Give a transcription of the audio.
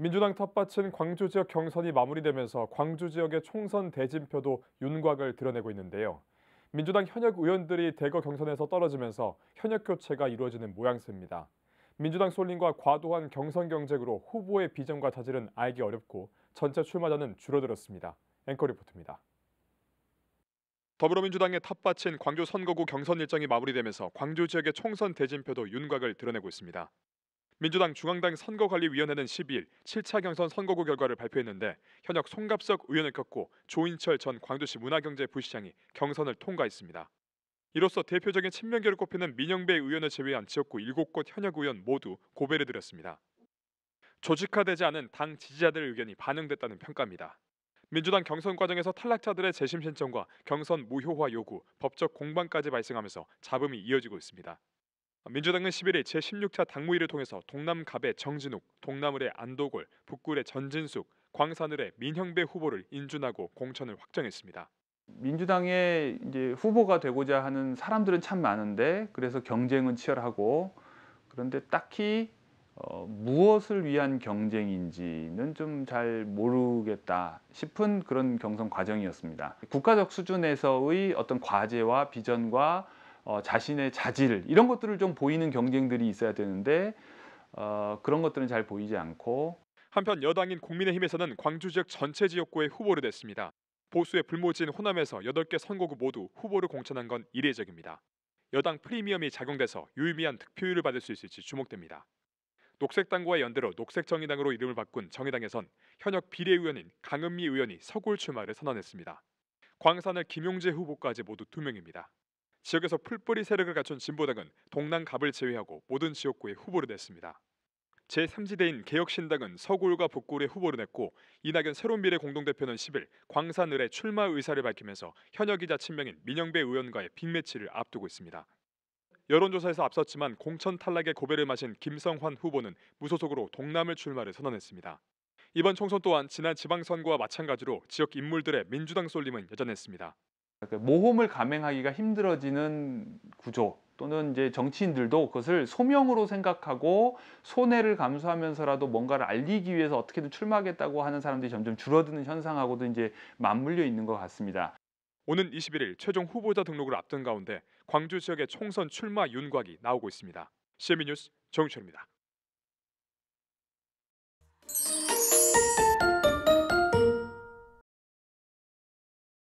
민주당 텃밭은 광주 지역 경선이 마무리되면서 광주 지역의 총선 대진표도 윤곽을 드러내고 있는데요. 민주당 현역 의원들이 대거 경선에서 떨어지면서 현역 교체가 이루어지는 모양새입니다. 민주당 쏠림과 과도한 경선 경쟁으로 후보의 비전과 자질은 알기 어렵고 전체 출마자는 줄어들었습니다. 앵커 리포트입니다. 더불어민주당의 탑밭인 광주 선거구 경선 일정이 마무리되면서 광주 지역의 총선 대진표도 윤곽을 드러내고 있습니다. 민주당 중앙당 선거관리위원회는 12일 7차 경선 선거구 결과를 발표했는데 현역 송갑석 의원을 꺾고 조인철 전 광주시 문화경제부시장이 경선을 통과했습니다. 이로써 대표적인 친명계로 꼽히는 민영배 의원을 제외한 지역구 7곳 현역 의원 모두 고배를 드렸습니다. 조직화되지 않은 당 지지자들의 의견이 반영됐다는 평가입니다. 민주당 경선 과정에서 탈락자들의 재심 신청과 경선 무효화 요구, 법적 공방까지 발생하면서 잡음이 이어지고 있습니다. 민주당은 11일 제16차 당무위를 통해서 동남갑의 정진욱, 동남을의 안도골, 북굴의 전진숙, 광산을의 민형배 후보를 인준하고 공천을 확정했습니다. 민주당의 이제 후보가 되고자 하는 사람들은 참 많은데 그래서 경쟁은 치열하고 그런데 딱히 어, 무엇을 위한 경쟁인지는 좀 잘 모르겠다 싶은 그런 경선 과정이었습니다. 국가적 수준에서의 어떤 과제와 비전과 어, 자신의 자질 이런 것들을 좀 보이는 경쟁들이 있어야 되는데 어, 그런 것들은 잘 보이지 않고 한편 여당인 국민의힘에서는 광주 지역 전체 지역구에 후보를 냈습니다. 보수의 불모지인 호남에서 8개 선거구 모두 후보를 공천한 건 이례적입니다. 여당 프리미엄이 작용돼서 유의미한 득표율을 받을 수 있을지 주목됩니다. 녹색당과 연대로 녹색정의당으로 이름을 바꾼 정의당에선 현역 비례의원인 강은미 의원이 서골 출마를 선언했습니다. 광산을 김용재 후보까지 모두 두 명입니다. 지역에서 풀뿌리 세력을 갖춘 진보당은 동남갑을 제외하고 모든 지역구에 후보를 냈습니다. 제3지대인 개혁신당은 서골과 북골에 후보를 냈고 이낙연 새로미래 운 공동대표는 10일 광산을의 출마 의사를 밝히면서 현역이자 친명인 민영배 의원과의 빅매치를 앞두고 있습니다. 여론조사에서 앞섰지만 공천 탈락의 고배를 마신 김성환 후보는 무소속으로 동남을 출마를 선언했습니다. 이번 총선 또한 지난 지방선거와 마찬가지로 지역 인물들의 민주당 쏠림은 여전했습니다. 그 모험을 감행하기가 힘들어지는 구조 또는 이제 정치인들도 그것을 소명으로 생각하고 손해를 감수하면서라도 뭔가를 알리기 위해서 어떻게든 출마하겠다고 하는 사람들이 점점 줄어드는 현상하고도 이제 맞물려 있는 것 같습니다. 오는 21일 최종 후보자 등록을 앞둔 가운데 광주 지역의 총선 출마 윤곽이 나오고 있습니다. c m 뉴스 정철입니다